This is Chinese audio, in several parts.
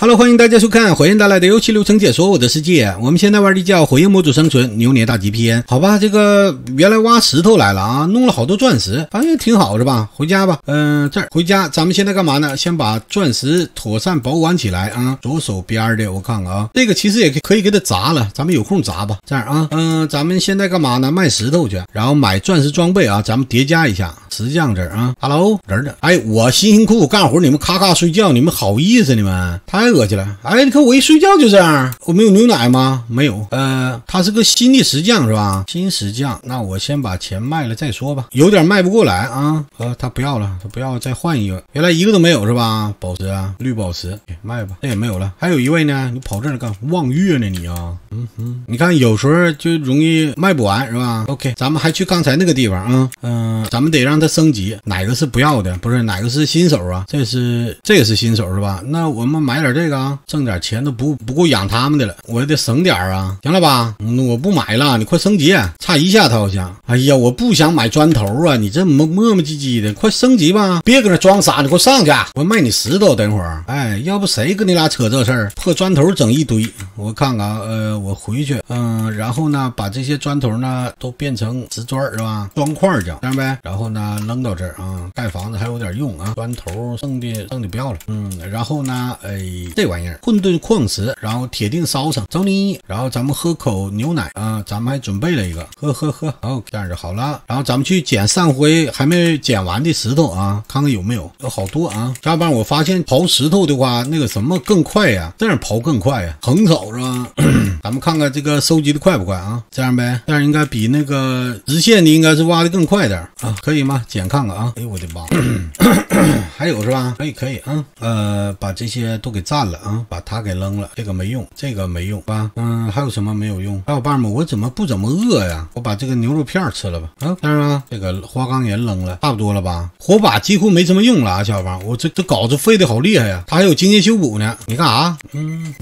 Hello，欢迎大家收看火焰带来的游戏流程解说《我的世界》。我们现在玩的叫《火焰模组生存牛年大吉篇》。好吧，这个原来挖石头来了啊，弄了好多钻石，反正挺好是吧？回家吧，嗯，这儿回家。咱们现在干嘛呢？先把钻石妥善保管起来啊。左手边的，我看看啊，这个其实也可以给它砸了，咱们有空砸吧。这样啊，嗯，咱们现在干嘛呢？卖石头去，然后买钻石装备啊。咱们叠加一下，石匠这儿啊。Hello，人儿，哎，我辛辛苦苦干活，你们咔咔睡觉，你们好意思你们？他。起了，哎，你看我一睡觉就这样。我没有牛奶吗？没有。呃，他是个新的石匠是吧？新石匠，那我先把钱卖了再说吧。有点卖不过来啊。呃，他不要了，他不要再换一个。原来一个都没有是吧？宝石啊，绿宝石，卖吧，这也没有了。还有一位呢，你跑这儿干望月呢你啊？嗯嗯，你看有时候就容易卖不完是吧？OK，咱们还去刚才那个地方啊。嗯，咱们得让他升级。哪个是不要的？不是哪个是新手啊？这是这个是新手是吧？那我们买点这。这个啊，挣点钱都不不够养他们的了，我也得省点啊，行了吧？我不买了，你快升级，差一下，他好像。哎呀，我不想买砖头啊！你这磨磨磨唧唧的，快升级吧，别搁那装傻，你给我上去，我卖你石头。等会儿，哎，要不谁跟你俩扯这事儿？破砖头整一堆，我看看，呃，我回去，嗯，然后呢，把这些砖头呢都变成瓷砖是吧？砖块儿去，这样呗。然后呢，扔到这儿啊，盖房子还有点用啊。砖头剩的剩的不要了，嗯，然后呢，哎。这玩意儿，混沌矿石，然后铁锭烧成，走你！然后咱们喝口牛奶啊，咱们还准备了一个，喝喝喝，哦，这样就好了。然后咱们去捡上回还没捡完的石头啊，看看有没有，有好多啊。小班我发现刨石头的话，那个什么更快呀？这样刨更快呀？横扫是吧？咱们看看这个收集的快不快啊？这样呗，这样应该比那个直线的应该是挖的更快点啊？可以吗？捡看看啊！哎呦我的妈！还有是吧？可以可以，嗯，呃，把这些都给占了啊，把它给扔了，这个没用，这个没用吧？嗯，还有什么没有用？小伙伴们，我怎么不怎么饿呀？我把这个牛肉片吃了吧？啊，当然了，这个花岗岩扔了，差不多了吧？火把几乎没什么用了啊，小伙伴，我这这稿子废的好厉害呀！它还有经济修补呢，你干啥？嗯。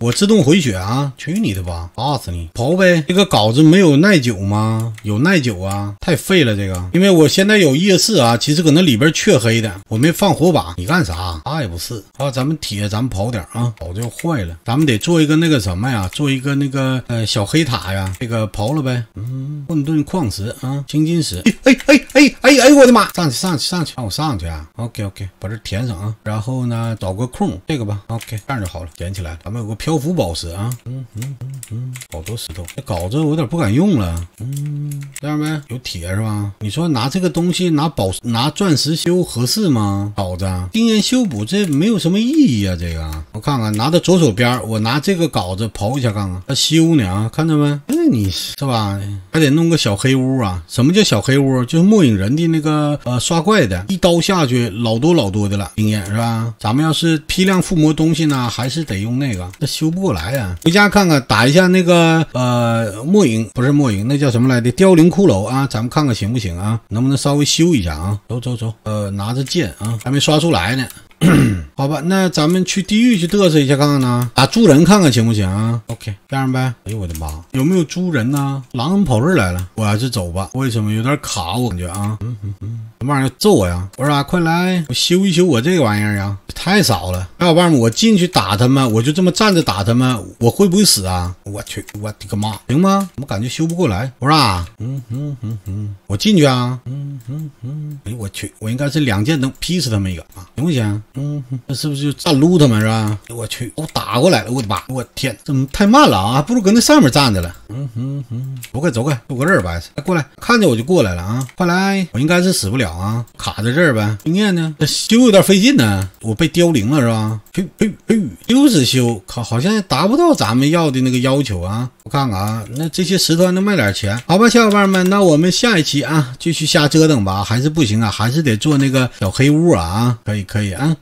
我自动回血啊！去你的吧，打死你！刨呗，这个镐子没有耐久吗？有耐久啊！太废了这个，因为我现在有夜视啊，其实搁那里边黢黑的，我没放火把。你干啥？啥也不是啊！咱们铁，咱们刨点啊！刨就要坏了，咱们得做一个那个什么呀？做一个那个呃小黑塔呀！这个刨了呗。嗯，混沌矿石啊，青金石。哎哎哎哎！上去上去上去，让我上去啊！OK OK，把这填上啊。然后呢，找个空这个吧。OK，这样就好了。捡起来，咱们有个漂浮宝石啊。嗯嗯嗯嗯，好多石头。这镐子我有点不敢用了。嗯，这样呗，有铁是吧？你说拿这个东西拿宝拿钻石修合适吗？镐子，经验修补这没有什么意义啊。这个我看看，拿到左手边，我拿这个镐子刨一下看看，它修呢啊，看到没？你是吧？还得弄个小黑屋啊？什么叫小黑屋？就是末影人的那个呃刷怪的，一刀下去老多老多的了，经验是吧？咱们要是批量附魔东西呢，还是得用那个，那修不过来呀。回家看看，打一下那个呃末影，不是末影，那叫什么来的凋零骷髅啊？咱们看看行不行啊？能不能稍微修一下啊？走走走，呃，拿着剑啊，还没刷出来呢。好吧，那咱们去地狱去嘚瑟一下看看呢，打猪人看看行不行啊？OK，这样呗。哎呦我的妈，有没有猪人呢？狼怎么跑这儿来了，我还是走吧。为什么有点卡？我感觉啊，嗯嗯嗯，什么玩意儿揍我呀？我说啊，快来，我修一修我这个玩意儿呀。太少了，小伙伴们，我进去打他们，我就这么站着打他们，我会不会死啊？我去，我的个妈，行吗？怎么感觉修不过来？我说啊，嗯嗯嗯嗯，我进去啊，嗯嗯嗯，哎，我去，我应该是两剑能劈死他们一个啊，行不行？嗯哼，那是不是就站撸他们是吧？我去，我打过来了，我的妈，我天，怎么太慢了啊？不如搁那上面站着了，嗯嗯嗯，走开走开，就搁这儿呗，来过来看见我就过来了啊，快来，我应该是死不了啊，卡在这儿呗。经验呢，这修有点费劲呢，我被。凋零了是吧？修是修，靠，好像达不到咱们要的那个要求啊！我看看啊，那这些石砖能卖点钱？好吧，小伙伴们，那我们下一期啊，继续瞎折腾吧。还是不行啊，还是得做那个小黑屋啊！啊，可以可以啊。